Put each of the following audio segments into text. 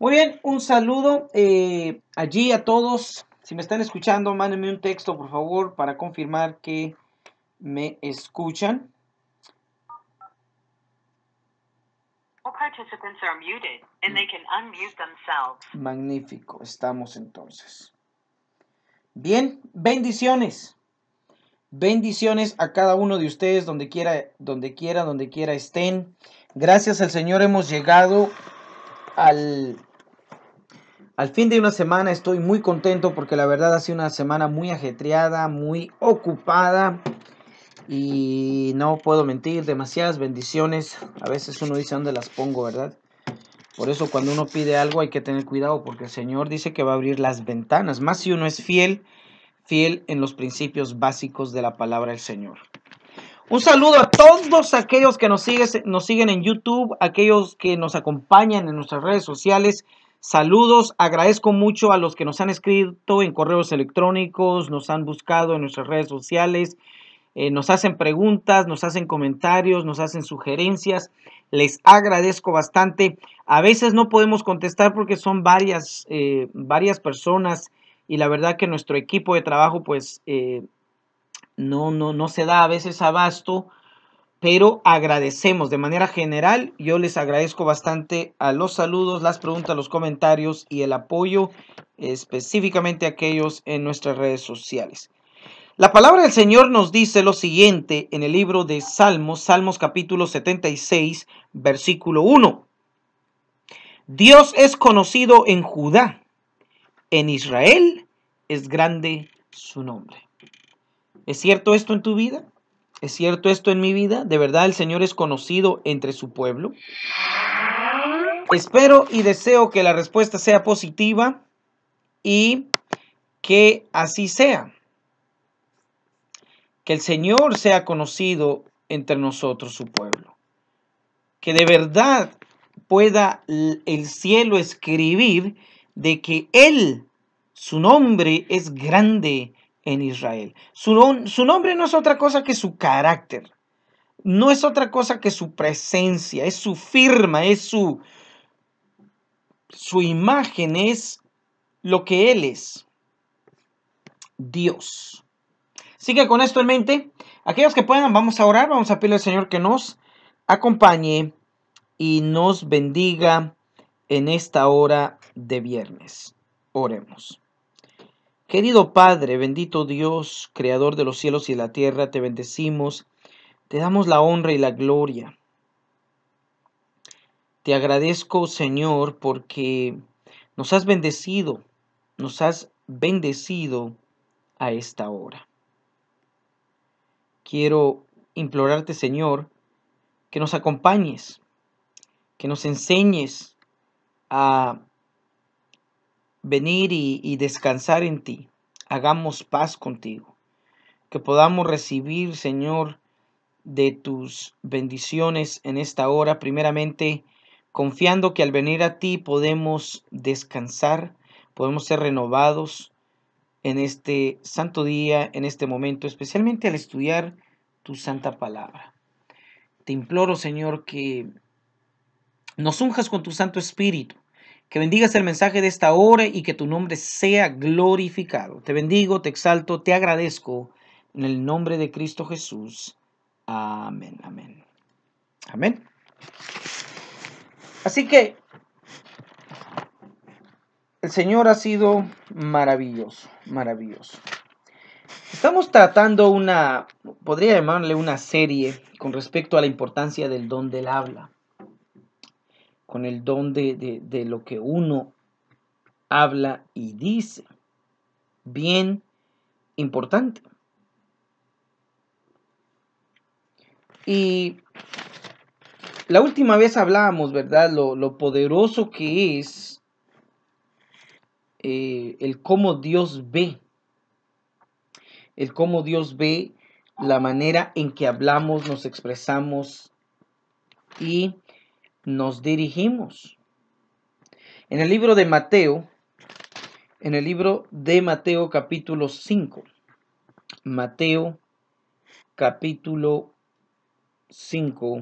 Muy bien, un saludo eh, allí a todos. Si me están escuchando, mándenme un texto, por favor, para confirmar que me escuchan. Magnífico, estamos entonces. Bien, bendiciones. Bendiciones a cada uno de ustedes, donde quiera, donde quiera, donde quiera estén. Gracias al Señor hemos llegado al al fin de una semana estoy muy contento porque la verdad ha sido una semana muy ajetreada, muy ocupada y no puedo mentir, demasiadas bendiciones. A veces uno dice dónde las pongo, ¿verdad? Por eso cuando uno pide algo hay que tener cuidado porque el Señor dice que va a abrir las ventanas, más si uno es fiel, fiel en los principios básicos de la palabra del Señor. Un saludo a todos aquellos que nos, siguen, nos siguen en YouTube, aquellos que nos acompañan en nuestras redes sociales Saludos, agradezco mucho a los que nos han escrito en correos electrónicos, nos han buscado en nuestras redes sociales, eh, nos hacen preguntas, nos hacen comentarios, nos hacen sugerencias. Les agradezco bastante. A veces no podemos contestar porque son varias, eh, varias personas y la verdad que nuestro equipo de trabajo pues eh, no, no, no se da a veces abasto pero agradecemos de manera general. Yo les agradezco bastante a los saludos, las preguntas, los comentarios y el apoyo específicamente a aquellos en nuestras redes sociales. La palabra del Señor nos dice lo siguiente en el libro de Salmos, Salmos capítulo 76, versículo 1. Dios es conocido en Judá, en Israel es grande su nombre. ¿Es cierto esto en tu vida? ¿Es cierto esto en mi vida? ¿De verdad el Señor es conocido entre su pueblo? Espero y deseo que la respuesta sea positiva y que así sea. Que el Señor sea conocido entre nosotros, su pueblo. Que de verdad pueda el cielo escribir de que Él, su nombre es grande en Israel. Su, nombre no es otra cosa que su carácter, no es otra cosa que su presencia, es su firma, es su, su imagen, es lo que Él es, Dios. Sigue que con esto en mente, aquellos que puedan, vamos a orar, vamos a pedirle al Señor que nos acompañe y nos bendiga en esta hora de viernes. Oremos. Querido Padre, bendito Dios, Creador de los cielos y de la tierra, te bendecimos, te damos la honra y la gloria. Te agradezco, Señor, porque nos has bendecido, nos has bendecido a esta hora. Quiero implorarte, Señor, que nos acompañes, que nos enseñes a venir y, y descansar en ti. Hagamos paz contigo. Que podamos recibir, Señor, de tus bendiciones en esta hora, primeramente confiando que al venir a ti podemos descansar, podemos ser renovados en este santo día, en este momento, especialmente al estudiar tu santa palabra. Te imploro, Señor, que nos unjas con tu Santo Espíritu, que bendigas el mensaje de esta hora y que tu nombre sea glorificado. Te bendigo, te exalto, te agradezco en el nombre de Cristo Jesús. Amén, amén. Amén. Así que el Señor ha sido maravilloso, maravilloso. Estamos tratando una, podría llamarle una serie con respecto a la importancia del don del habla con el don de, lo que uno habla y dice. Bien importante. Y la última vez hablábamos, ¿verdad? Lo, poderoso que es eh, el cómo Dios ve, el cómo Dios ve la manera en que hablamos, nos expresamos y nos dirigimos. En el libro de Mateo, en el libro de Mateo capítulo 5, Mateo capítulo 5,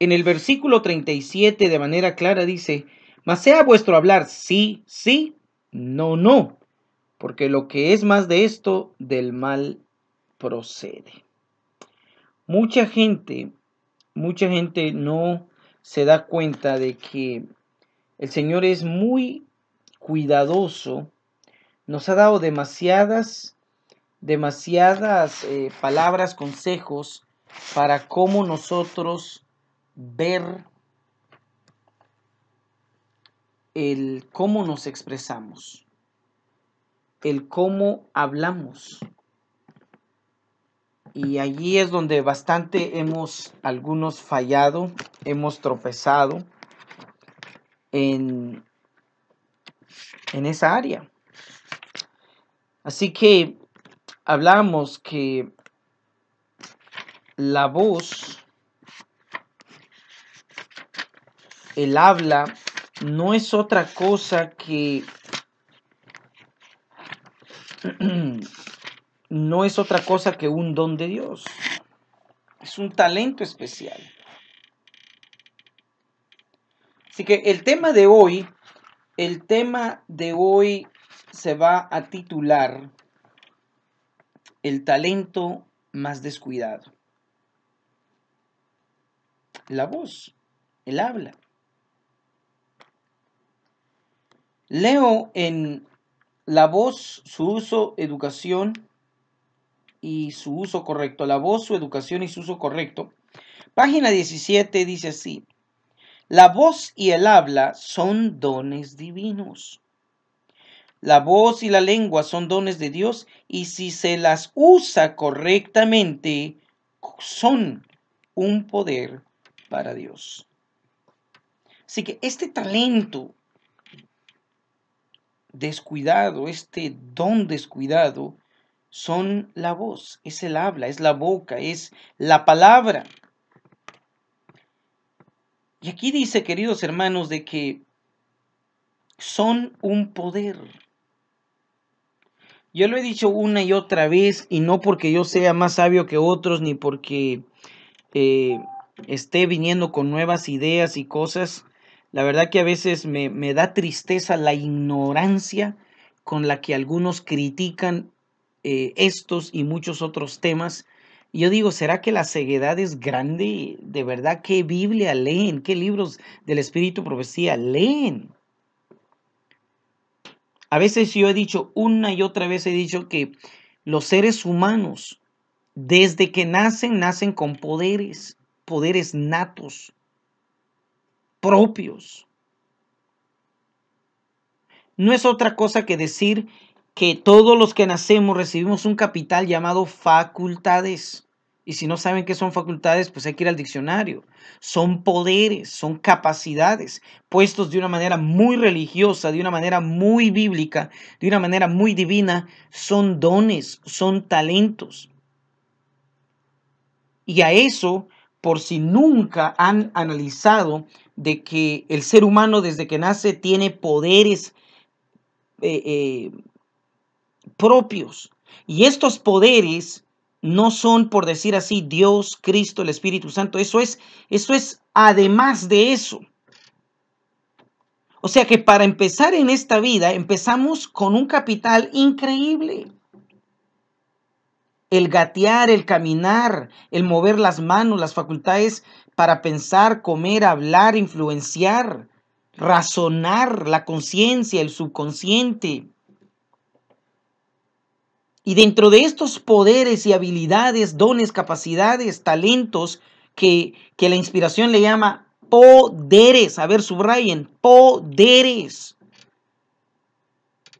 en el versículo 37 de manera clara dice, mas sea vuestro hablar sí, sí, no, no, porque lo que es más de esto, del mal procede. Mucha gente mucha gente no se da cuenta de que el Señor es muy cuidadoso, nos ha dado demasiadas, demasiadas eh, palabras, consejos para cómo nosotros ver el cómo nos expresamos, el cómo hablamos. Y allí es donde bastante hemos algunos fallado, hemos tropezado en, esa área. Así que hablamos que la voz, el habla, no es otra cosa que no es otra cosa que un don de Dios. Es un talento especial. Así que el tema de hoy, el tema de hoy se va a titular El talento más descuidado. La voz, el habla. Leo en La voz, su uso, educación y su uso correcto. La voz, su educación y su uso correcto. Página 17 dice así. La voz y el habla son dones divinos. La voz y la lengua son dones de Dios y si se las usa correctamente, son un poder para Dios. Así que este talento descuidado, este don descuidado, son la voz, es el habla, es la boca, es la palabra. Y aquí dice, queridos hermanos, de que son un poder. Yo lo he dicho una y otra vez, y no porque yo sea más sabio que otros, ni porque eh, esté viniendo con nuevas ideas y cosas. La verdad que a veces me, me da tristeza la ignorancia con la que algunos critican eh, estos y muchos otros temas. Yo digo, ¿será que la ceguedad es grande? ¿De verdad qué Biblia leen? ¿Qué libros del Espíritu Profecía leen? A veces yo he dicho, una y otra vez he dicho que los seres humanos, desde que nacen, nacen con poderes, poderes natos, propios. No es otra cosa que decir que todos los que nacemos recibimos un capital llamado facultades. Y si no saben qué son facultades, pues hay que ir al diccionario. Son poderes, son capacidades, puestos de una manera muy religiosa, de una manera muy bíblica, de una manera muy divina. Son dones, son talentos. Y a eso, por si nunca han analizado de que el ser humano desde que nace tiene poderes eh, eh, propios. Y estos poderes no son, por decir así, Dios, Cristo, el Espíritu Santo. Eso es, eso es además de eso. O sea que para empezar en esta vida, empezamos con un capital increíble. El gatear, el caminar, el mover las manos, las facultades para pensar, comer, hablar, influenciar, razonar, la conciencia, el subconsciente, y dentro de estos poderes y habilidades, dones, capacidades, talentos, que, que la inspiración le llama poderes, a ver, subrayen, poderes.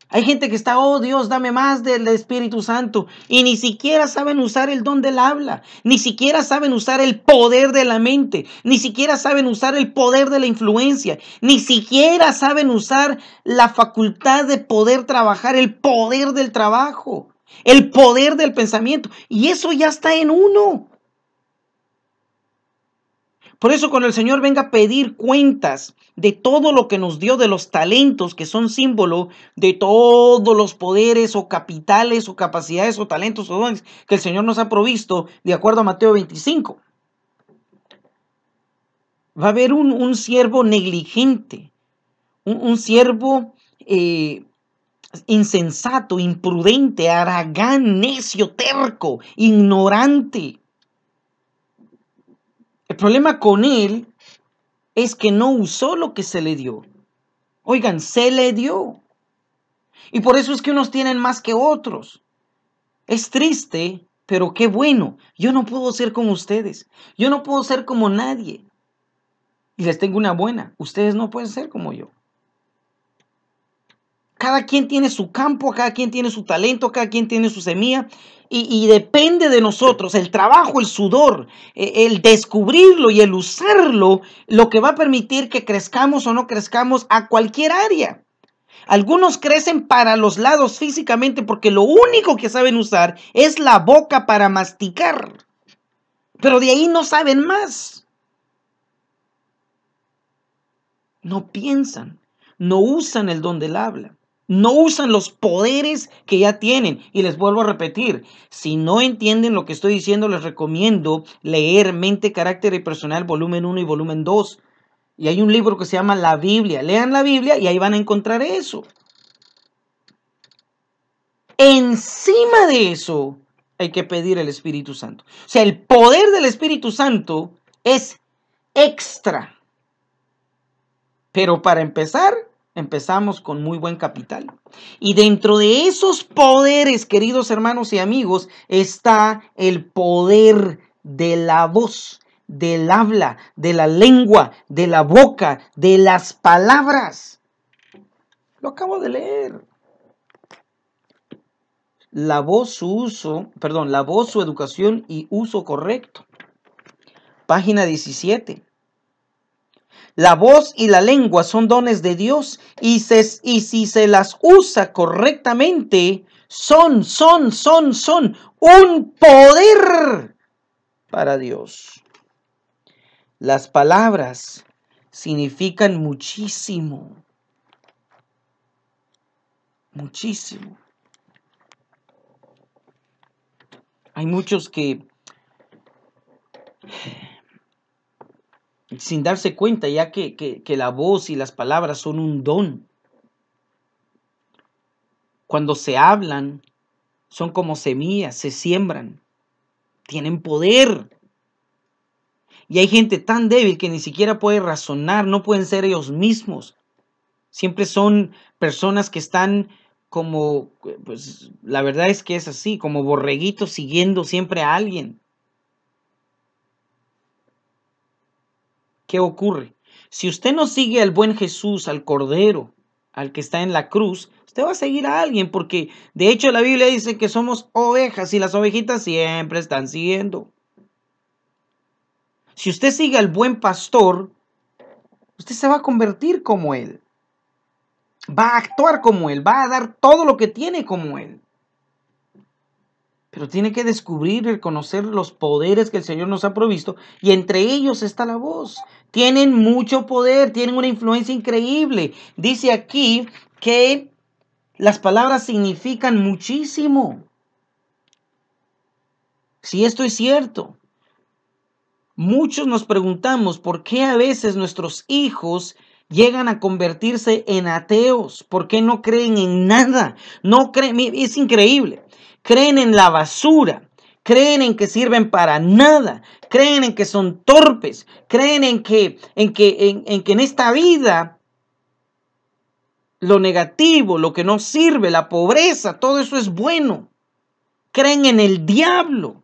Hay gente que está, oh Dios, dame más del Espíritu Santo. Y ni siquiera saben usar el don del habla. Ni siquiera saben usar el poder de la mente. Ni siquiera saben usar el poder de la influencia. Ni siquiera saben usar la facultad de poder trabajar, el poder del trabajo el poder del pensamiento. Y eso ya está en uno. Por eso cuando el Señor venga a pedir cuentas de todo lo que nos dio, de los talentos que son símbolo de todos los poderes o capitales o capacidades o talentos o que el Señor nos ha provisto, de acuerdo a Mateo 25, va a haber un, siervo negligente, un, siervo eh, insensato, imprudente, aragán, necio, terco, ignorante. El problema con él es que no usó lo que se le dio. Oigan, se le dio. Y por eso es que unos tienen más que otros. Es triste, pero qué bueno. Yo no puedo ser como ustedes. Yo no puedo ser como nadie. Y les tengo una buena. Ustedes no pueden ser como yo cada quien tiene su campo, cada quien tiene su talento, cada quien tiene su semilla. Y, depende de nosotros, el trabajo, el sudor, e, el descubrirlo y el usarlo, lo que va a permitir que crezcamos o no crezcamos a cualquier área. Algunos crecen para los lados físicamente porque lo único que saben usar es la boca para masticar. Pero de ahí no saben más. No piensan, no usan el don del habla. No usan los poderes que ya tienen. Y les vuelvo a repetir, si no entienden lo que estoy diciendo, les recomiendo leer Mente, Carácter y Personal, volumen 1 y volumen 2. Y hay un libro que se llama La Biblia. Lean la Biblia y ahí van a encontrar eso. Encima de eso hay que pedir el Espíritu Santo. O sea, el poder del Espíritu Santo es extra. Pero para empezar, Empezamos con muy buen capital. Y dentro de esos poderes, queridos hermanos y amigos, está el poder de la voz, del habla, de la lengua, de la boca, de las palabras. Lo acabo de leer. La voz, su uso, perdón, la voz, su educación y uso correcto. Página 17. La voz y la lengua son dones de Dios y, si se las usa correctamente, son, son, son, son un poder para Dios. Las palabras significan muchísimo, muchísimo. Hay muchos que sin darse cuenta, ya que, que, la voz y las palabras son un don. Cuando se hablan, son como semillas, se siembran, tienen poder. Y hay gente tan débil que ni siquiera puede razonar, no pueden ser ellos mismos. Siempre son personas que están como, pues la verdad es que es así, como borreguitos siguiendo siempre a alguien. ¿qué ocurre? Si usted no sigue al buen Jesús, al Cordero, al que está en la cruz, usted va a seguir a alguien, porque de hecho la Biblia dice que somos ovejas y las ovejitas siempre están siguiendo. Si usted sigue al buen pastor, usted se va a convertir como él. Va a actuar como él, va a dar todo lo que tiene como él tiene que descubrir y conocer los poderes que el Señor nos ha provisto, y entre ellos está la voz. Tienen mucho poder, tienen una influencia increíble. Dice aquí que las palabras significan muchísimo. Si esto es cierto, muchos nos preguntamos por qué a veces nuestros hijos llegan a convertirse en ateos, por qué no creen en nada, no creen, es increíble creen en la basura, creen en que sirven para nada, creen en que son torpes, creen en que en, que, en, que esta vida lo negativo, lo que no sirve, la pobreza, todo eso es bueno. Creen en el diablo,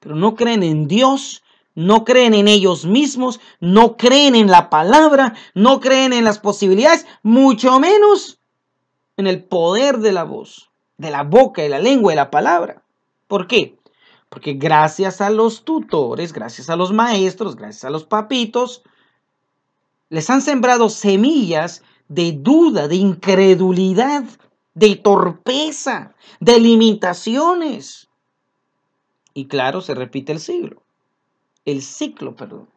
pero no creen en Dios, no creen en ellos mismos, no creen en la palabra, no creen en las posibilidades, mucho menos en el poder de la voz de la boca, de la lengua, de la palabra. ¿Por qué? Porque gracias a los tutores, gracias a los maestros, gracias a los papitos, les han sembrado semillas de duda, de incredulidad, de torpeza, de limitaciones. Y claro, se repite el siglo. El ciclo, perdón.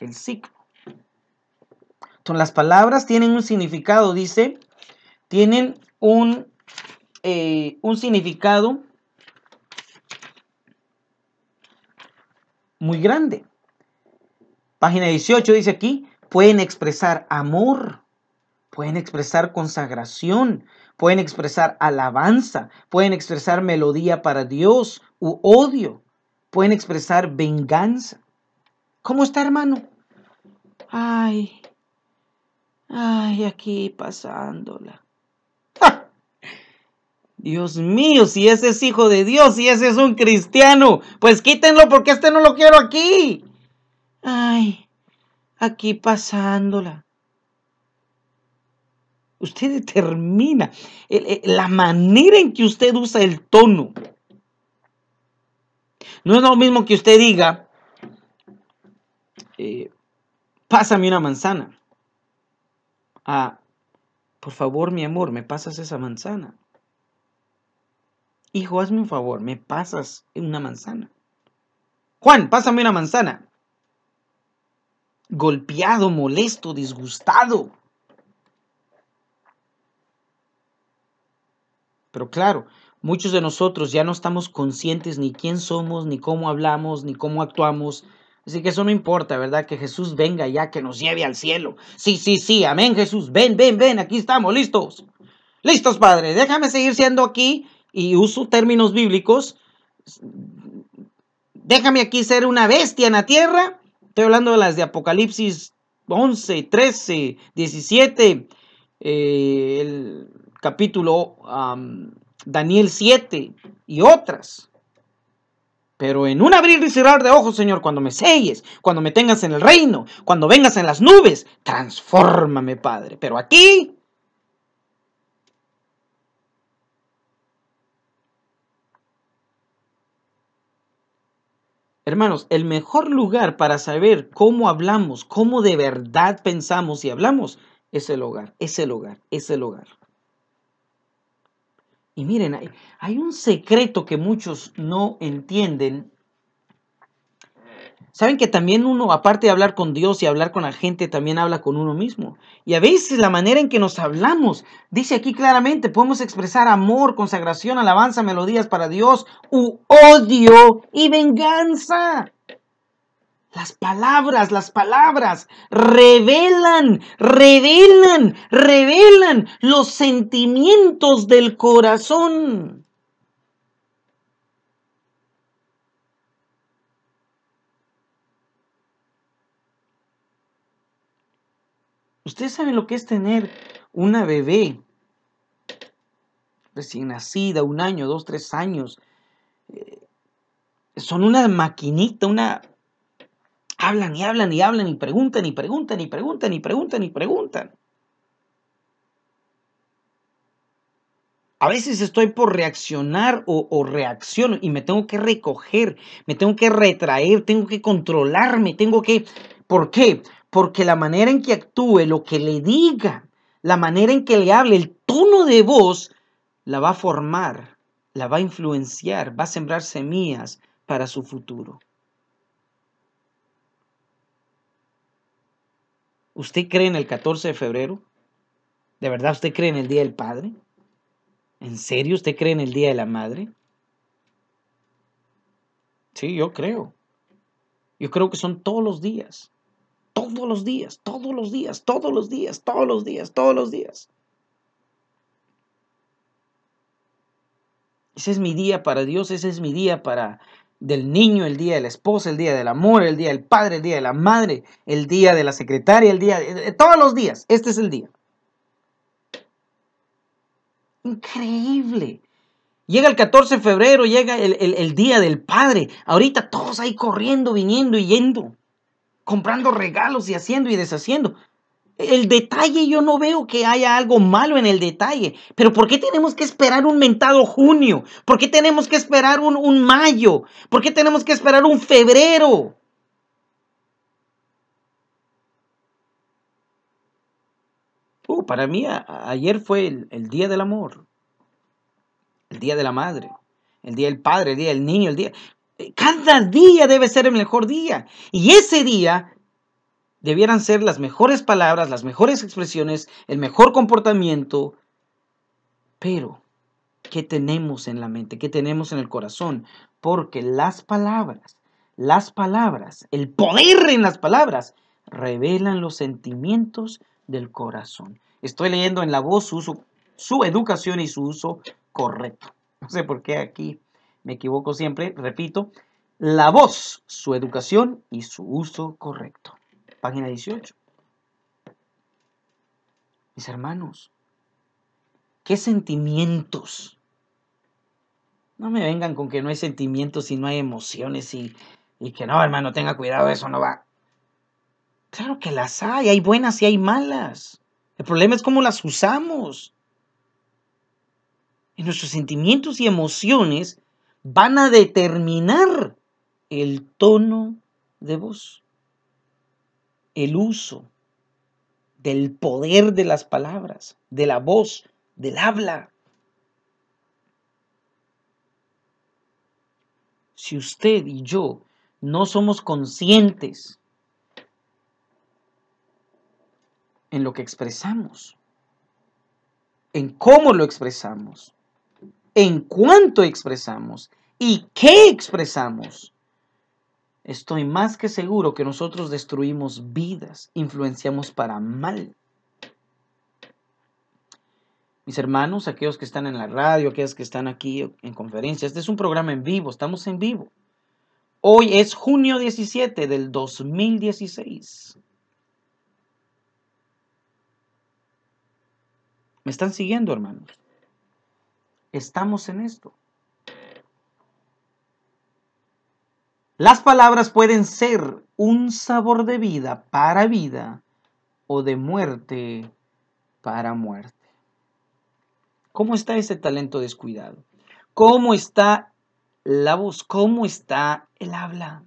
El ciclo. Entonces, las palabras tienen un significado, dice, tienen un eh, un significado muy grande. Página 18 dice aquí, pueden expresar amor, pueden expresar consagración, pueden expresar alabanza, pueden expresar melodía para Dios u odio, pueden expresar venganza. ¿Cómo está, hermano? Ay, ay, aquí pasándola. Dios mío, si ese es hijo de Dios, si ese es un cristiano, pues quítenlo porque este no lo quiero aquí. Ay, aquí pasándola. Usted determina la manera en que usted usa el tono. No es lo mismo que usted diga, eh, pásame una manzana. Ah, por favor, mi amor, me pasas esa manzana. Hijo, hazme un favor, me pasas una manzana. Juan, pásame una manzana. Golpeado, molesto, disgustado. Pero claro, muchos de nosotros ya no estamos conscientes ni quién somos, ni cómo hablamos, ni cómo actuamos. Así que eso no importa, ¿verdad? Que Jesús venga ya, que nos lleve al cielo. Sí, sí, sí, amén Jesús, ven, ven, ven, aquí estamos, listos. Listos, Padre, déjame seguir siendo aquí y uso términos bíblicos, déjame aquí ser una bestia en la tierra. Estoy hablando de las de Apocalipsis 11, 13, 17, el capítulo Daniel 7 y otras. Pero en un abrir y cerrar de ojos, Señor, cuando me selles, cuando me tengas en el reino, cuando vengas en las nubes, transfórmame, Padre. Pero aquí Hermanos, el mejor lugar para saber cómo hablamos, cómo de verdad pensamos y hablamos, es el hogar, es el hogar, es el hogar. Y miren, hay, hay un secreto que muchos no entienden Saben que también uno, aparte de hablar con Dios y hablar con la gente, también habla con uno mismo. Y a veces la manera en que nos hablamos, dice aquí claramente, podemos expresar amor, consagración, alabanza, melodías para Dios, u odio y venganza. Las palabras, las palabras revelan, revelan, revelan los sentimientos del corazón. Ustedes saben lo que es tener una bebé recién nacida, un año, dos, tres años. Eh, son una maquinita, una... Hablan y hablan y hablan y preguntan y preguntan y preguntan y preguntan y preguntan. A veces estoy por reaccionar o, o, reacciono y me tengo que recoger, me tengo que retraer, tengo que controlarme, tengo que... ¿Por qué? porque la manera en que actúe, lo que le diga, la manera en que le hable, el tono de voz, la va a formar, la va a influenciar, va a sembrar semillas para su futuro. ¿Usted cree en el 14 de febrero? ¿De verdad usted cree en el Día del Padre? ¿En serio usted cree en el Día de la Madre? Sí, yo creo. Yo creo que son todos los días. Todos los días, todos los días, todos los días, todos los días, todos los días. Ese es mi día para Dios, ese es mi día para del niño, el día de la esposa, el día del amor, el día del padre, el día de la madre, el día de la secretaria, el día de todos los días. Este es el día. Increíble. Llega el 14 de febrero, llega el, el día del padre. Ahorita todos ahí corriendo, viniendo y yendo comprando regalos y haciendo y deshaciendo. El detalle, yo no veo que haya algo malo en el detalle. Pero ¿por qué tenemos que esperar un mentado junio? ¿Por qué tenemos que esperar un, un mayo? ¿Por qué tenemos que esperar un febrero? Uh, para mí ayer fue el, el día del amor, el día de la madre, el día del padre, el día del niño, el día... Cada día debe ser el mejor día. Y ese día debieran ser las mejores palabras, las mejores expresiones, el mejor comportamiento. Pero, ¿qué tenemos en la mente? ¿Qué tenemos en el corazón? Porque las palabras, las palabras, el poder en las palabras, revelan los sentimientos del corazón. Estoy leyendo en la voz su su educación y su uso correcto. No sé por qué aquí me equivoco siempre, repito, la voz, su educación y su uso correcto. Página 18. Mis hermanos, ¿qué sentimientos? No me vengan con que no hay sentimientos y no hay emociones y, que no, hermano, tenga cuidado, eso no va. Claro que las hay, hay buenas y hay malas. El problema es cómo las usamos. En nuestros sentimientos y emociones van a determinar el tono de voz, el uso del poder de las palabras, de la voz, del habla. Si usted y yo no somos conscientes en lo que expresamos, en cómo lo expresamos, en cuánto expresamos y qué expresamos. Estoy más que seguro que nosotros destruimos vidas, influenciamos para mal. Mis hermanos, aquellos que están en la radio, aquellos que están aquí en conferencias, este es un programa en vivo, estamos en vivo. Hoy es junio 17 del 2016. ¿Me están siguiendo, hermanos? Estamos en esto. Las palabras pueden ser un sabor de vida para vida o de muerte para muerte. ¿Cómo está ese talento descuidado? ¿Cómo está la voz? ¿Cómo está el habla?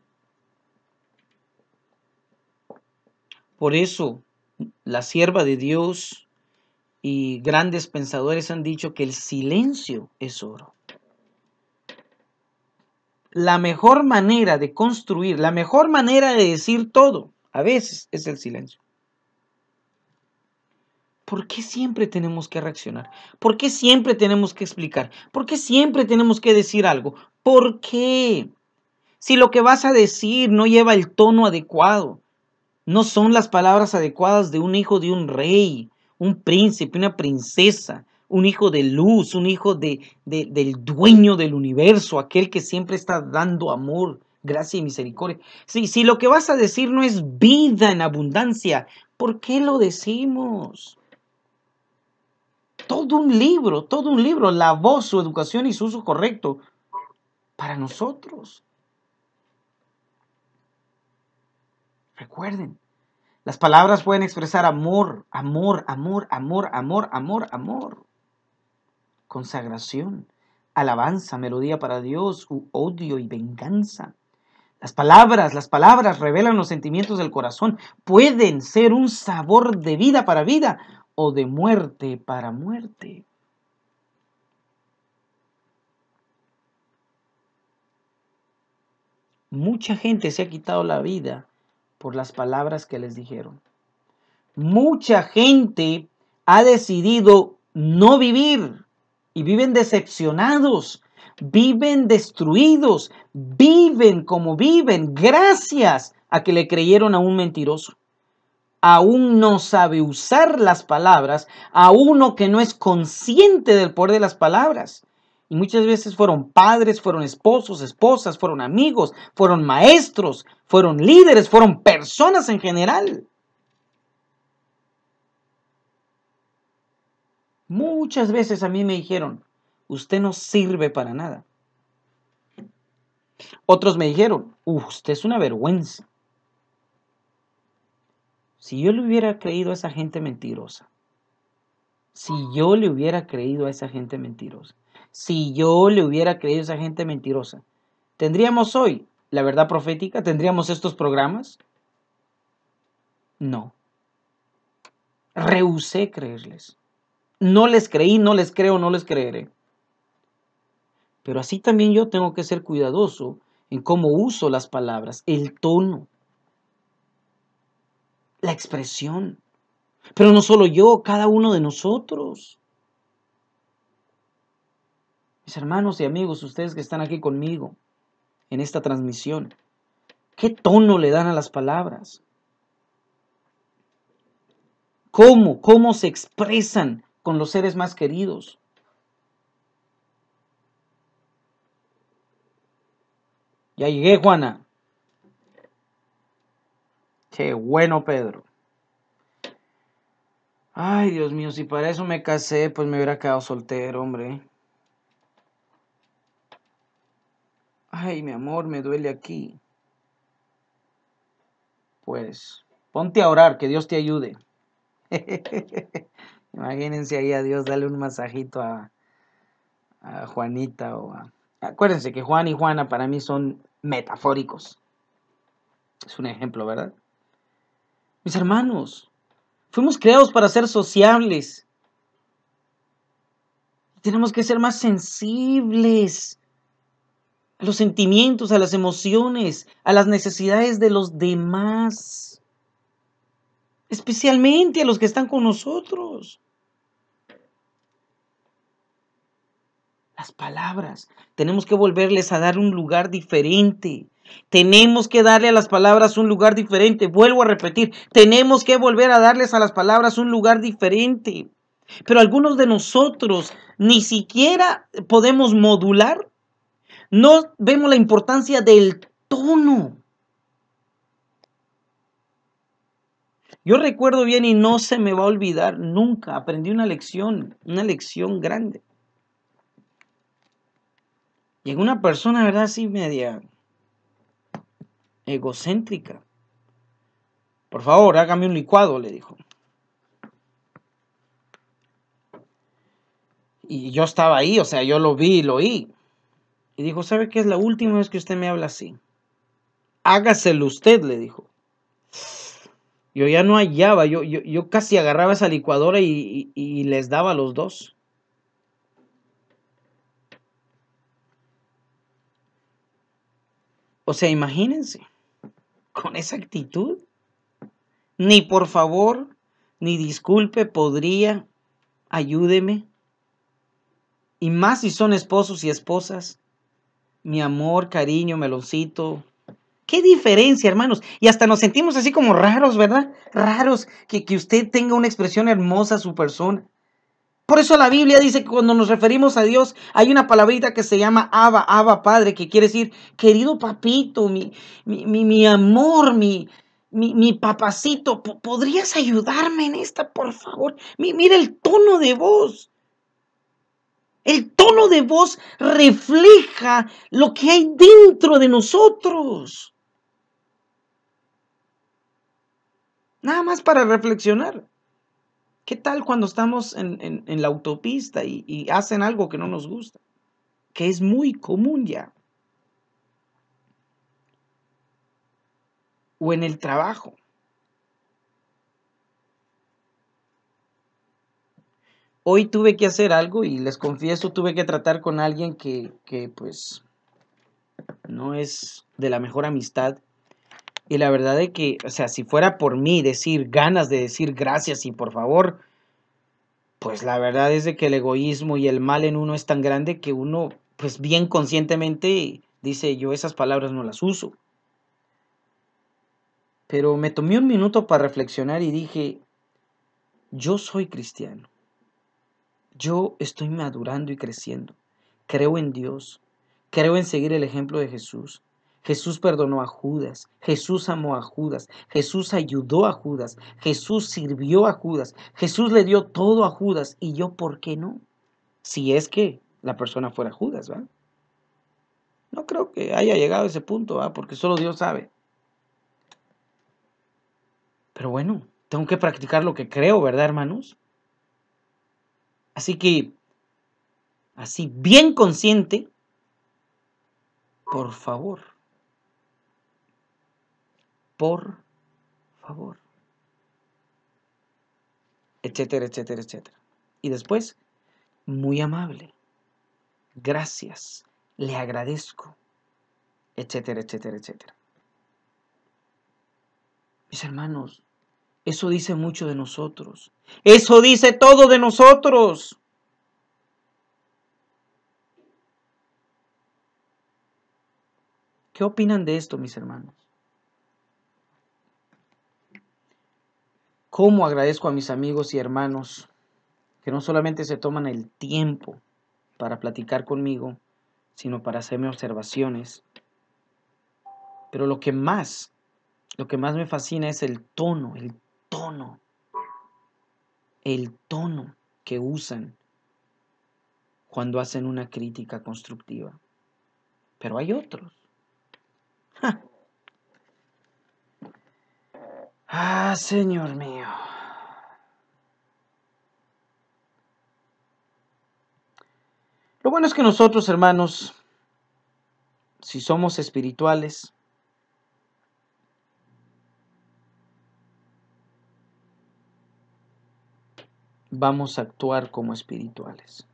Por eso, la sierva de Dios y grandes pensadores han dicho que el silencio es oro. La mejor manera de construir, la mejor manera de decir todo, a veces es el silencio. ¿Por qué siempre tenemos que reaccionar? ¿Por qué siempre tenemos que explicar? ¿Por qué siempre tenemos que decir algo? ¿Por qué? Si lo que vas a decir no lleva el tono adecuado, no son las palabras adecuadas de un hijo de un rey, un príncipe, una princesa, un hijo de luz, un hijo de, del dueño del universo, aquel que siempre está dando amor, gracia y misericordia. Si, si lo que vas a decir no es vida en abundancia, ¿por qué lo decimos? Todo un libro, todo un libro, la voz, su educación y su uso correcto para nosotros. Recuerden, las palabras pueden expresar amor, amor, amor, amor, amor, amor, amor. Consagración, alabanza, melodía para Dios, odio y venganza. Las palabras, las palabras revelan los sentimientos del corazón. Pueden ser un sabor de vida para vida o de muerte para muerte. Mucha gente se ha quitado la vida por las palabras que les dijeron. Mucha gente ha decidido no vivir y viven decepcionados, viven destruidos, viven como viven gracias a que le creyeron a un mentiroso. Aún no sabe usar las palabras, a uno que no es consciente del poder de las palabras. Y muchas veces fueron padres, fueron esposos, esposas, fueron amigos, fueron maestros, fueron líderes, fueron personas en general. Muchas veces a mí me dijeron, usted no sirve para nada. Otros me dijeron, usted es una vergüenza. Si yo le hubiera creído a esa gente mentirosa, si yo le hubiera creído a esa gente mentirosa, si yo le hubiera creído a esa gente mentirosa. ¿Tendríamos hoy la verdad profética? ¿Tendríamos estos programas? No. Rehusé creerles. No les creí, no les creo, no les creeré. Pero así también yo tengo que ser cuidadoso en cómo uso las palabras, el tono, la expresión. Pero no solo yo, cada uno de nosotros. Mis hermanos y amigos, ustedes que están aquí conmigo en esta transmisión, ¿qué tono le dan a las palabras? ¿Cómo? ¿Cómo se expresan con los seres más queridos? Ya llegué, Juana. Qué bueno, Pedro. Ay, Dios mío, si para eso me casé, pues me hubiera quedado soltero, hombre. Ay, mi amor, me duele aquí. Pues ponte a orar, que Dios te ayude. Imagínense ahí a Dios, dale un masajito a, Juanita o a... Acuérdense que Juan y Juana para mí son metafóricos. Es un ejemplo, ¿verdad? Mis hermanos, fuimos creados para ser sociables. Tenemos que ser más sensibles los sentimientos, a las emociones, a las necesidades de los demás, especialmente a los que están con nosotros. Las palabras, tenemos que volverles a dar un lugar diferente. Tenemos que darle a las palabras un lugar diferente. Vuelvo a repetir, tenemos que volver a darles a las palabras un lugar diferente. Pero algunos de nosotros ni siquiera podemos modular no vemos la importancia del tono. Yo recuerdo bien y no se me va a olvidar nunca. Aprendí una lección, una lección grande. Y una persona, ¿verdad? Así media egocéntrica. Por favor, hágame un licuado, le dijo. Y yo estaba ahí, o sea, yo lo vi y lo oí. Y dijo, ¿sabe qué es la última vez que usted me habla así? Hágaselo usted, le dijo. Yo ya no hallaba, yo, yo, casi agarraba esa licuadora y, y les daba a los dos. O sea, imagínense, con esa actitud, ni por favor, ni disculpe, podría, ayúdeme. Y más si son esposos y esposas, mi amor, cariño, meloncito. Qué diferencia, hermanos. Y hasta nos sentimos así como raros, ¿verdad? Raros que, que usted tenga una expresión hermosa a su persona. Por eso la Biblia dice que cuando nos referimos a Dios hay una palabrita que se llama Abba, Abba Padre, que quiere decir, querido papito, mi, mi, amor, mi, mi, papacito, ¿podrías ayudarme en esta, por favor? Mi, mira el tono de voz. El tono de voz refleja lo que hay dentro de nosotros. Nada más para reflexionar. ¿Qué tal cuando estamos en, la autopista y hacen algo que no nos gusta? Que es muy común ya. O en el trabajo. hoy tuve que hacer algo y les confieso, tuve que tratar con alguien que, que pues no es de la mejor amistad. Y la verdad es que, o sea, si fuera por mí decir ganas de decir gracias y por favor, pues la verdad es de que el egoísmo y el mal en uno es tan grande que uno, pues bien conscientemente, dice yo esas palabras no las uso. Pero me tomé un minuto para reflexionar y dije, yo soy cristiano. Yo estoy madurando y creciendo. Creo en Dios. Creo en seguir el ejemplo de Jesús. Jesús perdonó a Judas, Jesús amó a Judas, Jesús ayudó a Judas, Jesús sirvió a Judas, Jesús le dio todo a Judas. ¿Y yo por qué no? Si es que la persona fuera Judas, ¿va? No creo que haya llegado a ese punto, ¿va? Porque solo Dios sabe. Pero bueno, tengo que practicar lo que creo, ¿verdad, hermanos? Así que, así bien consciente, por favor, por favor, etcétera, etcétera, etcétera. Y después, muy amable, gracias, le agradezco, etcétera, etcétera, etcétera. Mis hermanos, eso dice mucho de nosotros. Eso dice todo de nosotros. ¿Qué opinan de esto, mis hermanos? ¿Cómo agradezco a mis amigos y hermanos que no solamente se toman el tiempo para platicar conmigo, sino para hacerme observaciones? Pero lo que más, lo que más me fascina es el tono, el tono el tono que usan cuando hacen una crítica constructiva. Pero hay otros. Ah, Señor mío. Lo bueno es que nosotros, hermanos, si somos espirituales, vamos a actuar como espirituales.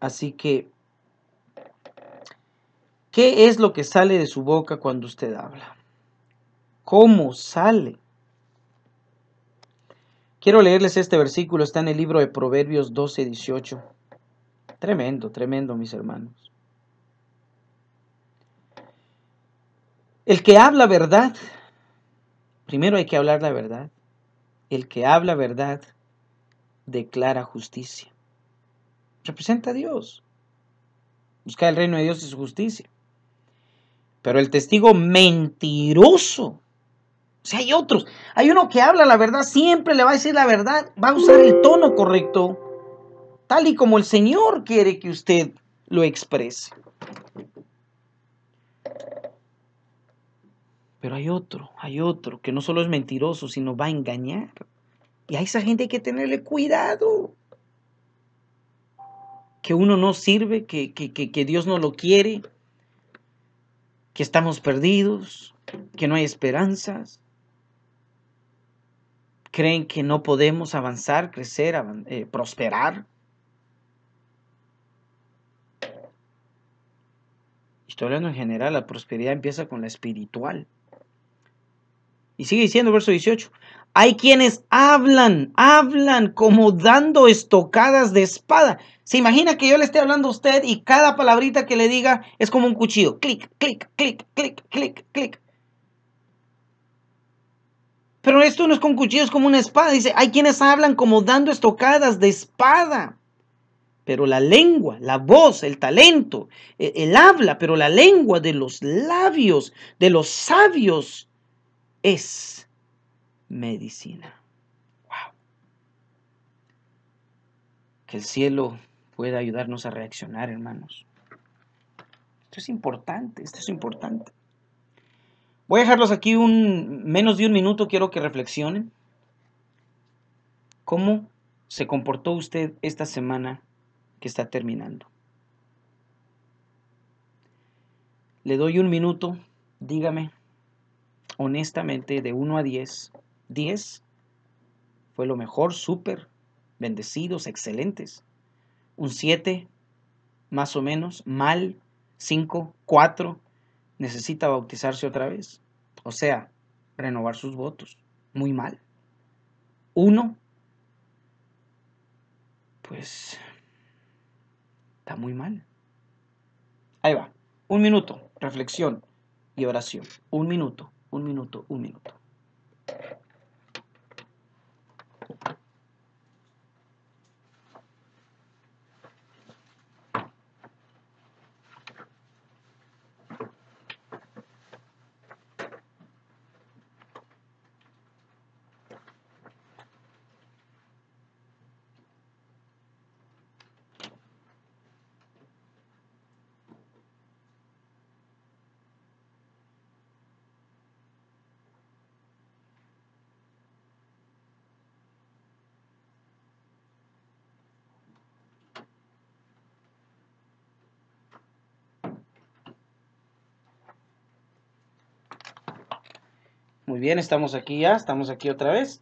Así que, ¿qué es lo que sale de su boca cuando usted habla? ¿Cómo sale? Quiero leerles este versículo, está en el libro de Proverbios 12, 18. Tremendo, tremendo, mis hermanos. El que habla verdad Primero hay que hablar la verdad. El que habla verdad declara justicia. Representa a Dios. Busca el reino de Dios y su justicia. Pero el testigo mentiroso. O sea, hay otros. Hay uno que habla la verdad, siempre le va a decir la verdad, va a usar el tono correcto, tal y como el Señor quiere que usted lo exprese. Pero hay otro, hay otro que no solo es mentiroso, sino va a engañar. Y a esa gente hay que tenerle cuidado. Que uno no sirve, que, Dios no lo quiere, que estamos perdidos, que no hay esperanzas. Creen que no podemos avanzar, crecer, eh, prosperar. Estoy en general, la prosperidad empieza con la espiritual. Y sigue diciendo verso 18. Hay quienes hablan, hablan como dando estocadas de espada. Se imagina que yo le esté hablando a usted y cada palabrita que le diga es como un cuchillo. Clic, clic, clic, clic, clic, clic. Pero esto no es con cuchillos, como una espada. Dice, hay quienes hablan como dando estocadas de espada. Pero la lengua, la voz, el talento, e, el habla, pero la lengua de los labios, de los sabios, es medicina. Wow. Que el cielo pueda ayudarnos a reaccionar, hermanos. Esto es importante, esto es importante. Voy a dejarlos aquí un menos de un minuto, quiero que reflexionen. ¿Cómo se comportó usted esta semana que está terminando? Le doy un minuto, dígame honestamente, de 1 a 10, 10 fue lo mejor, súper, bendecidos, excelentes. Un 7, más o menos, mal, 5, 4, necesita bautizarse otra vez. O sea, renovar sus votos, muy mal. 1, pues, está muy mal. Ahí va, un minuto, reflexión y oración. Un minuto un minuto, un minuto. Muy bien, estamos aquí ya, estamos aquí otra vez.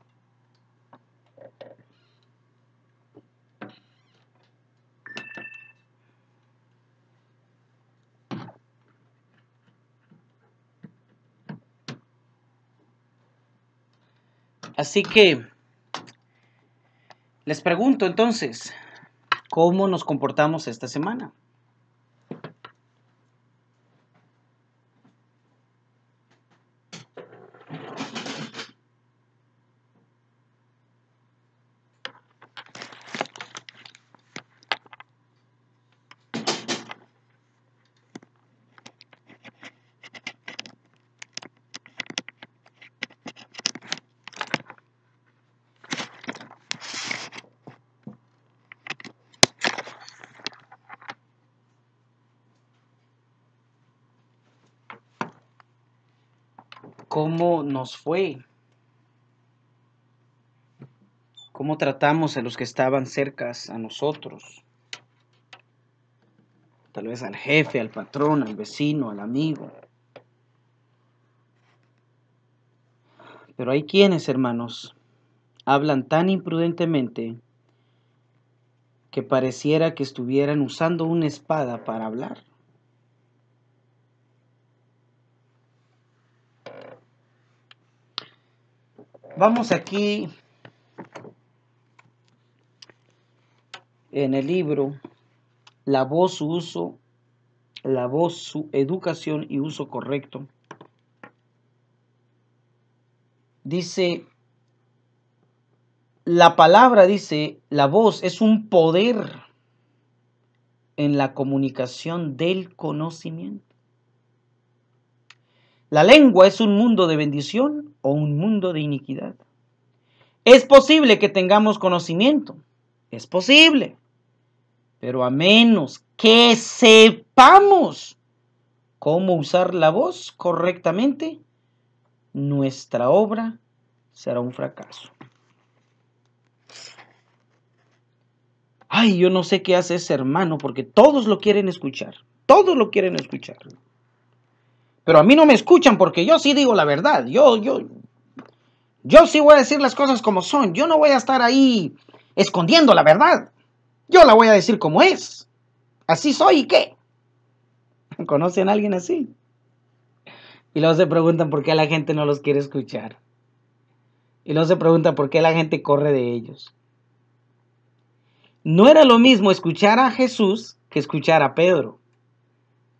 Así que les pregunto entonces, ¿cómo nos comportamos esta semana? fue? ¿Cómo tratamos a los que estaban cerca a nosotros? Tal vez al jefe, al patrón, al vecino, al amigo. Pero hay quienes, hermanos, hablan tan imprudentemente que pareciera que estuvieran usando una espada para hablar. Vamos aquí en el libro La voz, su uso, la voz, su educación y uso correcto. Dice, la palabra, dice, la voz es un poder en la comunicación del conocimiento. ¿La lengua es un mundo de bendición o un mundo de iniquidad? Es posible que tengamos conocimiento, es posible, pero a menos que sepamos cómo usar la voz correctamente, nuestra obra será un fracaso. Ay, yo no sé qué hace ese hermano porque todos lo quieren escuchar, todos lo quieren escuchar. Pero a mí no me escuchan porque yo sí digo la verdad. Yo, yo, yo sí voy a decir las cosas como son. Yo no voy a estar ahí escondiendo la verdad. Yo la voy a decir como es. Así soy y qué. ¿Conocen a alguien así? Y luego se preguntan por qué la gente no los quiere escuchar. Y luego se preguntan por qué la gente corre de ellos. No era lo mismo escuchar a Jesús que escuchar a Pedro.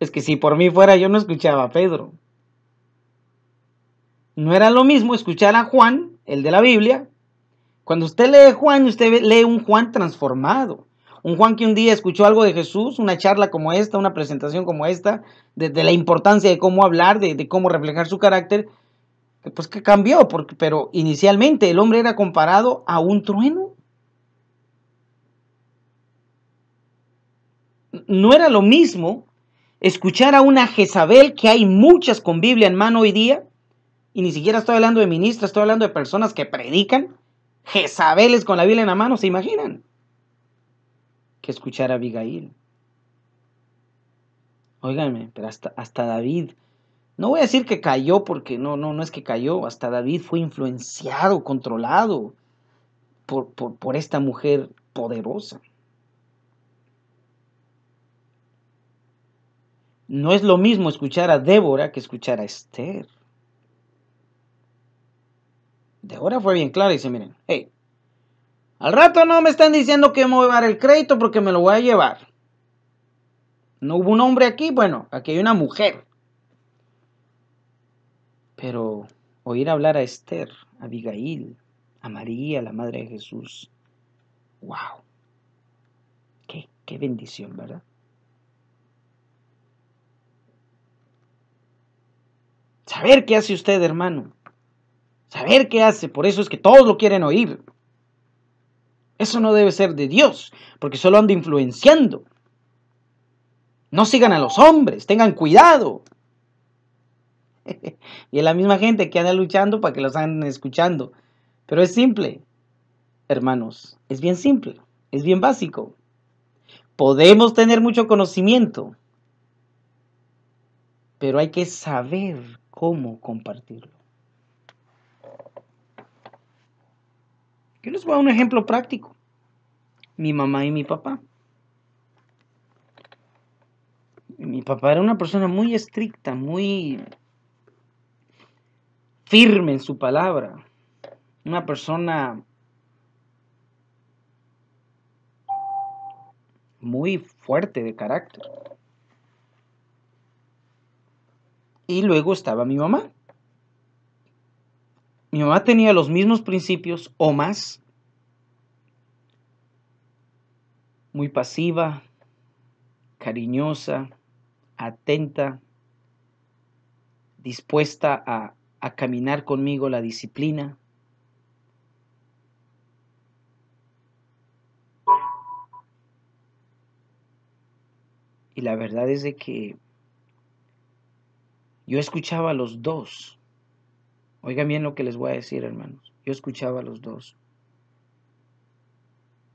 Es que si por mí fuera yo no escuchaba a Pedro. No era lo mismo escuchar a Juan, el de la Biblia. Cuando usted lee Juan, usted lee un Juan transformado. Un Juan que un día escuchó algo de Jesús, una charla como esta, una presentación como esta, de, la importancia de cómo hablar, de, cómo reflejar su carácter, pues que cambió, pero inicialmente el hombre era comparado a un trueno. No era lo mismo escuchar a una Jezabel, que hay muchas con Biblia en mano hoy día, y ni siquiera estoy hablando de ministros, estoy hablando de personas que predican, Jezabeles con la Biblia en la mano, ¿se imaginan? Que escuchar a Abigail. Óigame, pero hasta, David, no voy a decir que cayó, porque no, no, no es que cayó, hasta David fue influenciado, controlado por esta mujer poderosa. No es lo mismo escuchar a Débora que escuchar a Esther. Débora fue bien clara y dice, miren, hey, al rato no me están diciendo que me voy a llevar el crédito porque me lo voy a llevar. No hubo un hombre aquí, bueno, aquí hay una mujer. Pero oír hablar a Esther, a Abigail, a María, la Madre de Jesús, wow. Qué, qué bendición, ¿verdad? Saber qué hace usted, hermano. Saber qué hace. Por eso es que todos lo quieren oír. Eso no debe ser de Dios, porque solo anda influenciando. No sigan a los hombres, tengan cuidado. y es la misma gente que anda luchando para que los anden escuchando. Pero es simple, hermanos, es bien simple, es bien básico. Podemos tener mucho conocimiento, pero hay que saber cómo compartirlo. Yo les voy a un ejemplo práctico. Mi mamá y mi papá. Mi papá era una persona muy estricta, muy firme en su palabra. Una persona muy fuerte de carácter. Y luego estaba mi mamá. Mi mamá tenía los mismos principios o más. Muy pasiva, cariñosa, atenta, dispuesta a, caminar conmigo la disciplina. Y la verdad es de que yo escuchaba a los dos. Oigan bien lo que les voy a decir, hermanos. Yo escuchaba a los dos.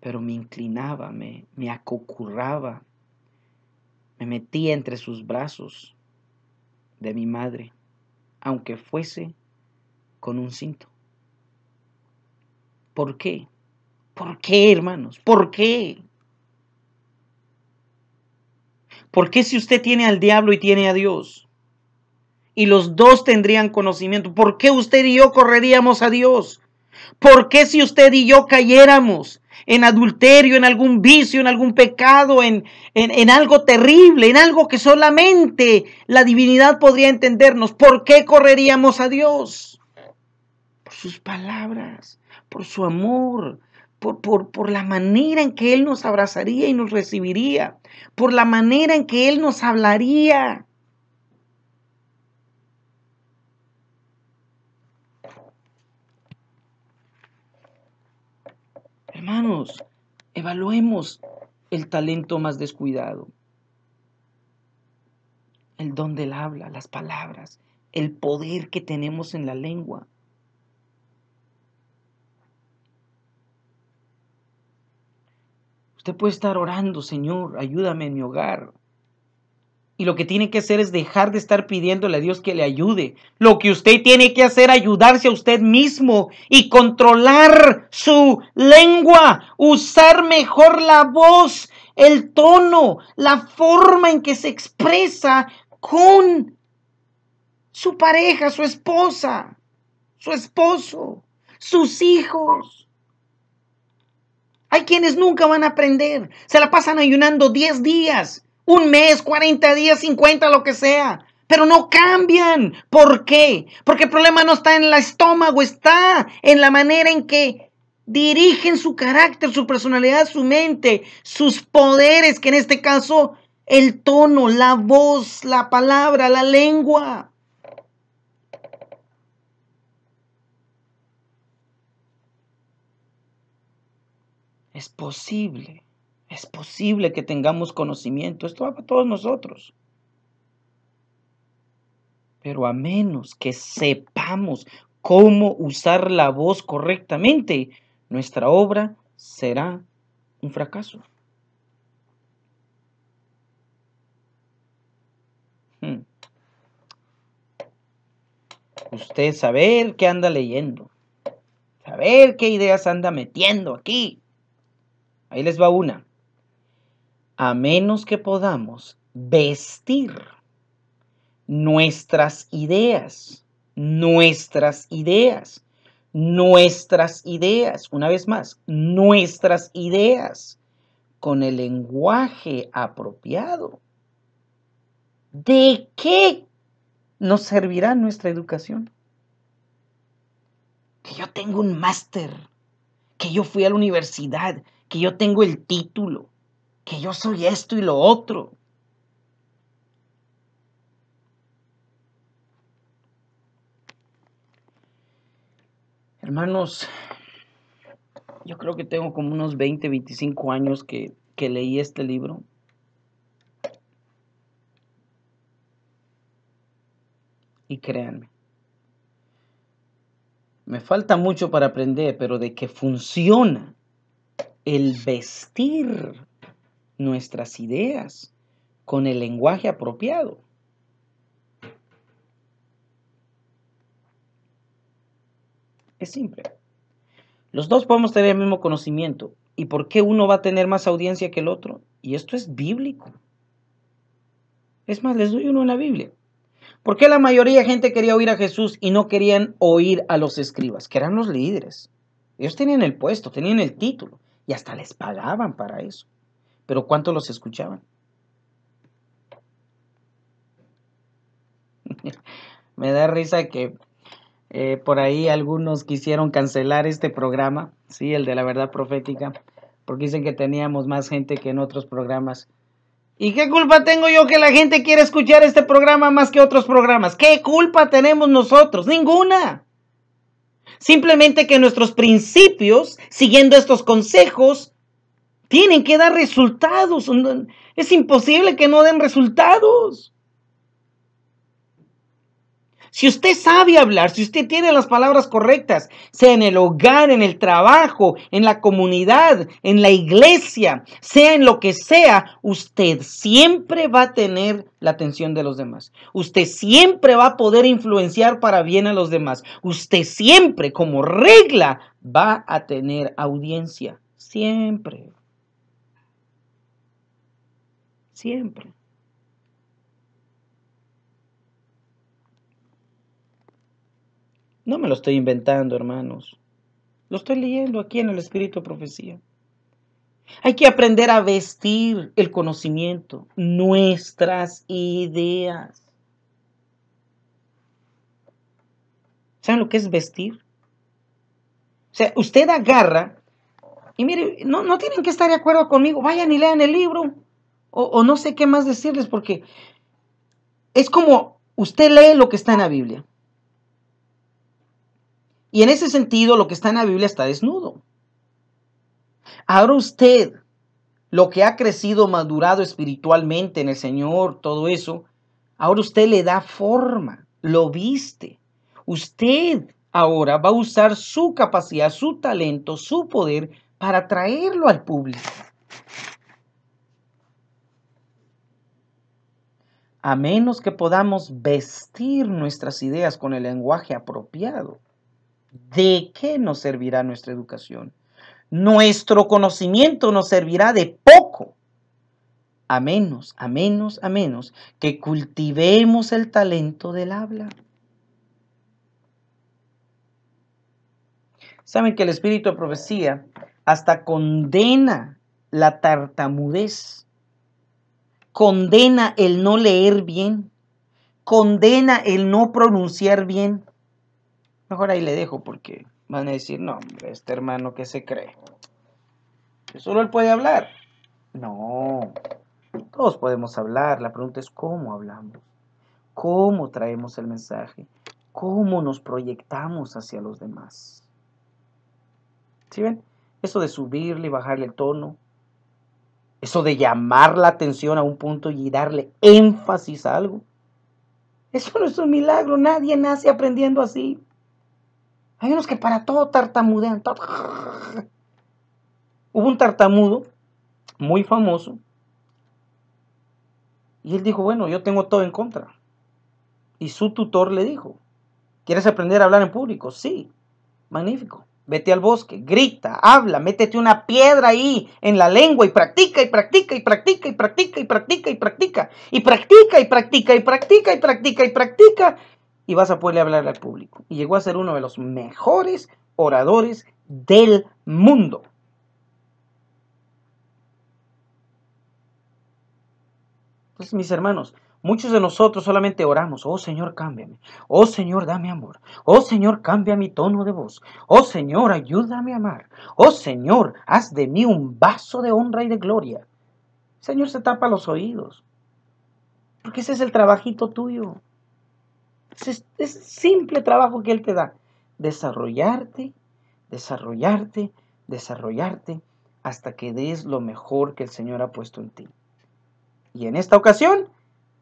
Pero me inclinaba, me, me acocurraba, me metía entre sus brazos de mi madre, aunque fuese con un cinto. ¿Por qué? ¿Por qué, hermanos? ¿Por qué? ¿Por qué si usted tiene al diablo y tiene a Dios? y los dos tendrían conocimiento. ¿Por qué usted y yo correríamos a Dios? ¿Por qué si usted y yo cayéramos en adulterio, en algún vicio, en algún pecado, en, algo terrible, en algo que solamente la divinidad podría entendernos? ¿Por qué correríamos a Dios? Por sus palabras, por su amor, por, por, por, la manera en que Él nos abrazaría y nos recibiría, por la manera en que Él nos hablaría. Hermanos, evaluemos el talento más descuidado, el don del habla, las palabras, el poder que tenemos en la lengua. Usted puede estar orando, Señor, ayúdame en mi hogar, y lo que tiene que hacer es dejar de estar pidiéndole a Dios que le ayude. Lo que usted tiene que hacer es ayudarse a usted mismo y controlar su lengua, usar mejor la voz, el tono, la forma en que se expresa con su pareja, su esposa, su esposo, sus hijos. Hay quienes nunca van a aprender, se la pasan ayunando 10 días un mes, 40 días, 50, lo que sea. Pero no cambian. ¿Por qué? Porque el problema no está en el estómago, está en la manera en que dirigen su carácter, su personalidad, su mente, sus poderes, que en este caso el tono, la voz, la palabra, la lengua. Es posible es posible que tengamos conocimiento, esto va para todos nosotros. Pero a menos que sepamos cómo usar la voz correctamente, nuestra obra será un fracaso. Hmm. Usted saber qué anda leyendo, saber qué ideas anda metiendo aquí. Ahí les va una a menos que podamos vestir nuestras ideas, nuestras ideas, nuestras ideas, una vez más, nuestras ideas con el lenguaje apropiado. ¿De qué nos servirá nuestra educación? Que yo tengo un máster, que yo fui a la universidad, que yo tengo el título, que yo soy esto y lo otro. Hermanos, yo creo que tengo como unos 20, 25 años que, que leí este libro. Y créanme, me falta mucho para aprender, pero de que funciona el vestir nuestras ideas con el lenguaje apropiado. Es simple. Los dos podemos tener el mismo conocimiento. ¿Y por qué uno va a tener más audiencia que el otro? Y esto es bíblico. Es más, les doy uno en la Biblia. ¿Por qué la mayoría de gente quería oír a Jesús y no querían oír a los escribas, que eran los líderes? Ellos tenían el puesto, tenían el título y hasta les pagaban para eso. Pero ¿cuántos los escuchaban? Me da risa que eh, por ahí algunos quisieron cancelar este programa, sí, el de la verdad profética, porque dicen que teníamos más gente que en otros programas. ¿Y qué culpa tengo yo que la gente quiera escuchar este programa más que otros programas? ¿Qué culpa tenemos nosotros? Ninguna. Simplemente que nuestros principios, siguiendo estos consejos, tienen que dar resultados. Es imposible que no den resultados. Si usted sabe hablar, si usted tiene las palabras correctas, sea en el hogar, en el trabajo, en la comunidad, en la iglesia, sea en lo que sea, usted siempre va a tener la atención de los demás. Usted siempre va a poder influenciar para bien a los demás. Usted siempre, como regla, va a tener audiencia. Siempre siempre. No me lo estoy inventando, hermanos. Lo estoy leyendo aquí en el Espíritu Profecía. Hay que aprender a vestir el conocimiento, nuestras ideas. ¿Saben lo que es vestir? O sea, usted agarra y mire, no, no tienen que estar de acuerdo conmigo, vayan y lean el libro o, no sé qué más decirles, porque es como usted lee lo que está en la Biblia. Y en ese sentido, lo que está en la Biblia está desnudo. Ahora usted, lo que ha crecido, madurado espiritualmente en el Señor, todo eso, ahora usted le da forma, lo viste. Usted ahora va a usar su capacidad, su talento, su poder para traerlo al público. a menos que podamos vestir nuestras ideas con el lenguaje apropiado, ¿de qué nos servirá nuestra educación? Nuestro conocimiento nos servirá de poco, a menos, a menos, a menos que cultivemos el talento del habla. Saben que el espíritu de profecía hasta condena la tartamudez condena el no leer bien, condena el no pronunciar bien. Mejor ahí le dejo porque van a decir, no, este hermano que se cree. Que solo él puede hablar. No, todos podemos hablar. La pregunta es cómo hablamos, cómo traemos el mensaje, cómo nos proyectamos hacia los demás. ¿Sí ven? Eso de subirle y bajarle el tono, eso de llamar la atención a un punto y darle énfasis a algo. Eso no es un milagro, nadie nace aprendiendo así. Hay unos que para todo tartamudean. Hubo un tartamudo muy famoso y él dijo, bueno, yo tengo todo en contra. Y su tutor le dijo, ¿quieres aprender a hablar en público? Sí, magnífico. Vete al bosque, grita, habla, métete una piedra ahí en la lengua y practica y practica y practica y practica y practica y practica y practica y practica y practica y practica y practica y vas a poder hablar al público. Y llegó a ser uno de los mejores oradores del mundo. Entonces, mis hermanos, Muchos de nosotros solamente oramos, oh Señor, cámbiame, oh Señor, dame amor, oh Señor, cambia mi tono de voz, oh Señor, ayúdame a amar, oh Señor, haz de mí un vaso de honra y de gloria. Señor se tapa los oídos, porque ese es el trabajito tuyo. Es, es simple trabajo que Él te da. Desarrollarte, desarrollarte, desarrollarte, hasta que des lo mejor que el Señor ha puesto en ti. Y en esta ocasión,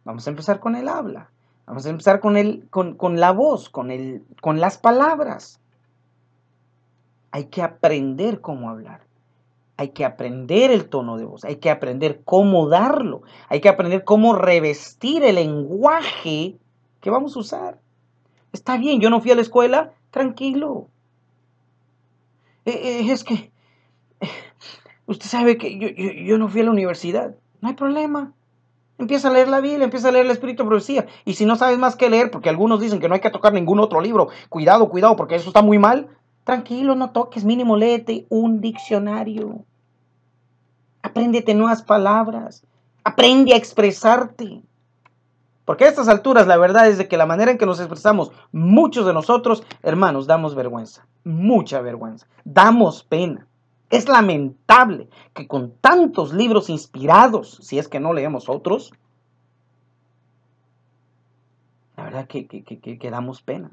Vamos a empezar con el habla. Vamos a empezar con, el, con, la voz, con, el, con las palabras. Hay que aprender cómo hablar. Hay que aprender el tono de voz. Hay que aprender cómo darlo. Hay que aprender cómo revestir el lenguaje que vamos a usar. Está bien, yo no fui a la escuela, tranquilo. Eh, eh, es que eh, usted sabe que yo no fui a la universidad. No hay problema. Empieza a leer la Biblia, empieza a leer el Espíritu de Profecía. Y si no sabes más que leer, porque algunos dicen que no hay que tocar ningún otro libro, cuidado, cuidado, porque eso está muy mal. Tranquilo, no toques, mínimo léete un diccionario. Apréndete nuevas palabras. Aprende a expresarte. Porque a estas alturas la verdad es de que la manera en que nos expresamos, muchos de nosotros, hermanos, damos vergüenza. Mucha vergüenza. Damos pena. Es lamentable que con tantos libros inspirados, si es que no leemos otros, la verdad que, que, damos pena.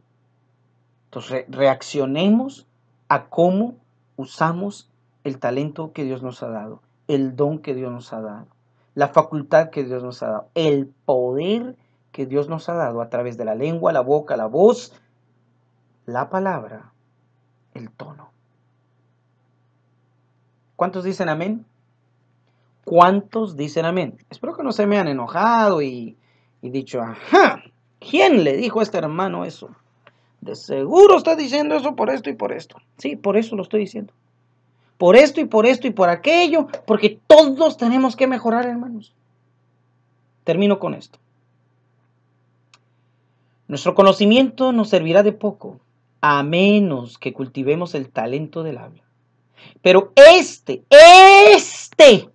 Entonces, reaccionemos a cómo usamos el talento que Dios nos ha dado, el don que Dios nos ha dado, la facultad que Dios nos ha dado, el poder que Dios nos ha dado a través de la lengua, la boca, la voz, la palabra, el tono. ¿Cuántos dicen amén? ¿Cuántos dicen amén? Espero que no se me han enojado y, y dicho, ajá, ¿quién le dijo a este hermano eso? De seguro está diciendo eso por esto y por esto. Sí, por eso lo estoy diciendo. Por esto y por esto y por aquello, porque todos tenemos que mejorar, hermanos. Termino con esto. Nuestro conocimiento nos servirá de poco, a menos que cultivemos el talento del habla. Pero este, este,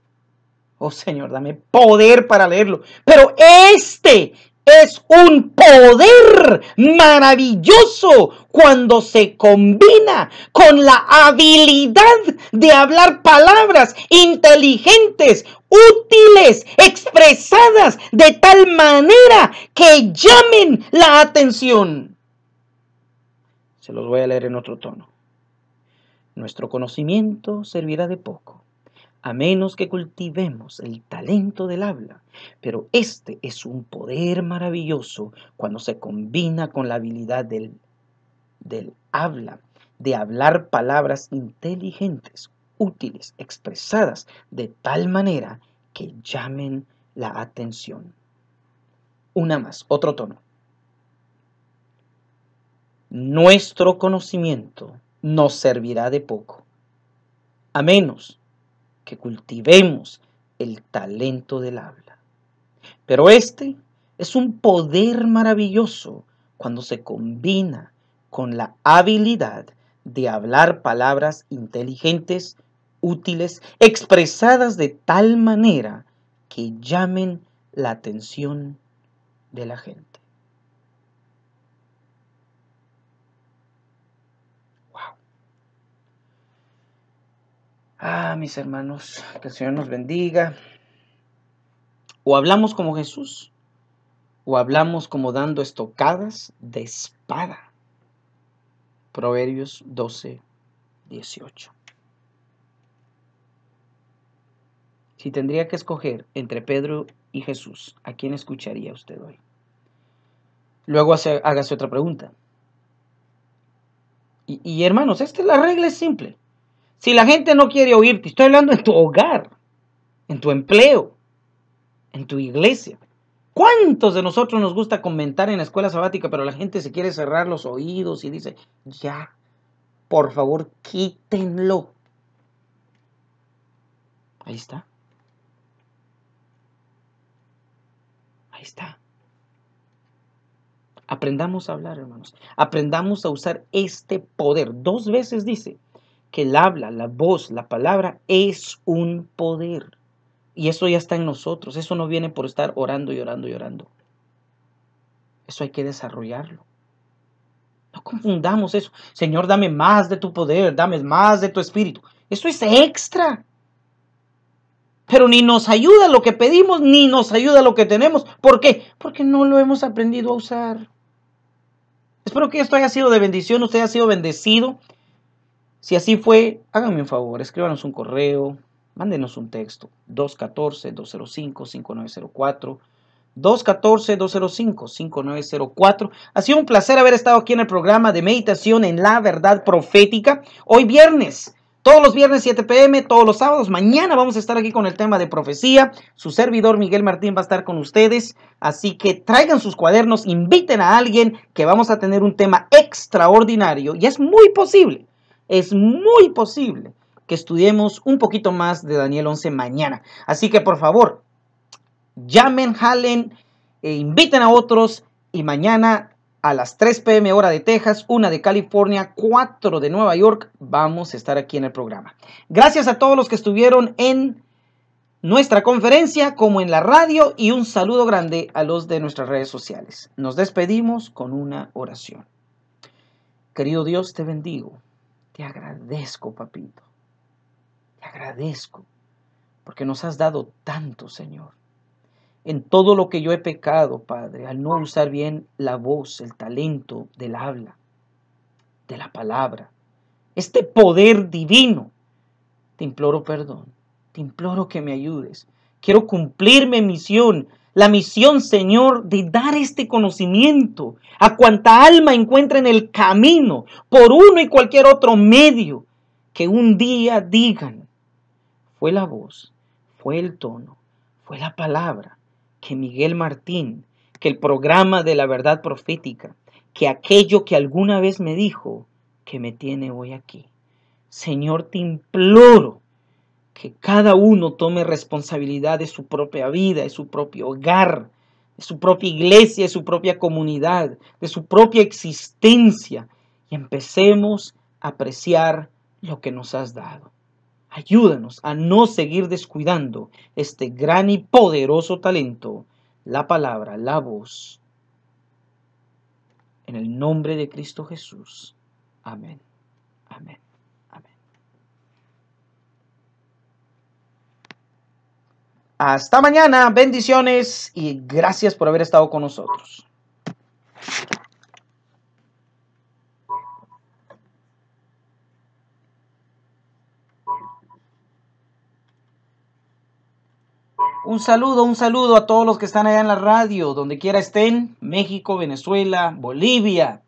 oh Señor, dame poder para leerlo, pero este es un poder maravilloso cuando se combina con la habilidad de hablar palabras inteligentes, útiles, expresadas de tal manera que llamen la atención. Se los voy a leer en otro tono nuestro conocimiento servirá de poco, a menos que cultivemos el talento del habla, pero este es un poder maravilloso cuando se combina con la habilidad del, del habla, de hablar palabras inteligentes, útiles, expresadas de tal manera que llamen la atención. Una más, otro tono. Nuestro conocimiento nos servirá de poco, a menos que cultivemos el talento del habla. Pero este es un poder maravilloso cuando se combina con la habilidad de hablar palabras inteligentes, útiles, expresadas de tal manera que llamen la atención de la gente. Ah, mis hermanos, que el Señor nos bendiga. O hablamos como Jesús, o hablamos como dando estocadas de espada. Proverbios 12, 18. Si tendría que escoger entre Pedro y Jesús, ¿a quién escucharía usted hoy? Luego hágase otra pregunta. Y, y hermanos, esta la regla es simple. Si la gente no quiere oírte, estoy hablando en tu hogar, en tu empleo, en tu iglesia. ¿Cuántos de nosotros nos gusta comentar en la escuela sabática, pero la gente se quiere cerrar los oídos y dice, ya, por favor, quítenlo? Ahí está. Ahí está. Aprendamos a hablar, hermanos. Aprendamos a usar este poder. Dos veces dice, que el habla, la voz, la palabra es un poder. Y eso ya está en nosotros. Eso no viene por estar orando y orando y orando. Eso hay que desarrollarlo. No confundamos eso. Señor, dame más de tu poder, dame más de tu espíritu. Eso es extra. Pero ni nos ayuda lo que pedimos, ni nos ayuda lo que tenemos. ¿Por qué? Porque no lo hemos aprendido a usar. Espero que esto haya sido de bendición, usted haya sido bendecido. Si así fue, háganme un favor, escríbanos un correo, mándenos un texto, 214-205-5904. 214-205-5904. Ha sido un placer haber estado aquí en el programa de meditación en la verdad profética. Hoy viernes, todos los viernes 7 pm, todos los sábados. Mañana vamos a estar aquí con el tema de profecía. Su servidor Miguel Martín va a estar con ustedes. Así que traigan sus cuadernos, inviten a alguien que vamos a tener un tema extraordinario y es muy posible es muy posible que estudiemos un poquito más de Daniel 11 mañana. Así que por favor, llamen, jalen, e inviten a otros y mañana a las 3 pm hora de Texas, 1 de California, 4 de Nueva York, vamos a estar aquí en el programa. Gracias a todos los que estuvieron en nuestra conferencia como en la radio y un saludo grande a los de nuestras redes sociales. Nos despedimos con una oración. Querido Dios, te bendigo te agradezco, papito. Te agradezco, porque nos has dado tanto, Señor. En todo lo que yo he pecado, Padre, al no usar bien la voz, el talento del habla, de la palabra, este poder divino, te imploro perdón, te imploro que me ayudes. Quiero cumplir mi misión la misión, Señor, de dar este conocimiento a cuanta alma encuentre en el camino, por uno y cualquier otro medio, que un día digan, fue la voz, fue el tono, fue la palabra, que Miguel Martín, que el programa de la verdad profética, que aquello que alguna vez me dijo, que me tiene hoy aquí. Señor, te imploro que cada uno tome responsabilidad de su propia vida, de su propio hogar, de su propia iglesia, de su propia comunidad, de su propia existencia y empecemos a apreciar lo que nos has dado. Ayúdanos a no seguir descuidando este gran y poderoso talento, la palabra, la voz. En el nombre de Cristo Jesús. Amén. Amén. Hasta mañana, bendiciones y gracias por haber estado con nosotros. Un saludo, un saludo a todos los que están allá en la radio, donde quiera estén, México, Venezuela, Bolivia,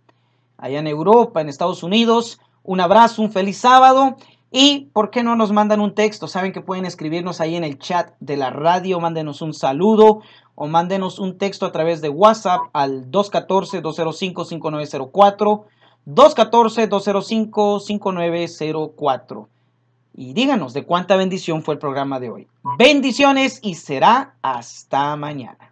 allá en Europa, en Estados Unidos. Un abrazo, un feliz sábado y por qué no nos mandan un texto. Saben que pueden escribirnos ahí en el chat de la radio, mándenos un saludo o mándenos un texto a través de WhatsApp al 214-205-5904. 214-205-5904. Y díganos de cuánta bendición fue el programa de hoy. Bendiciones y será hasta mañana.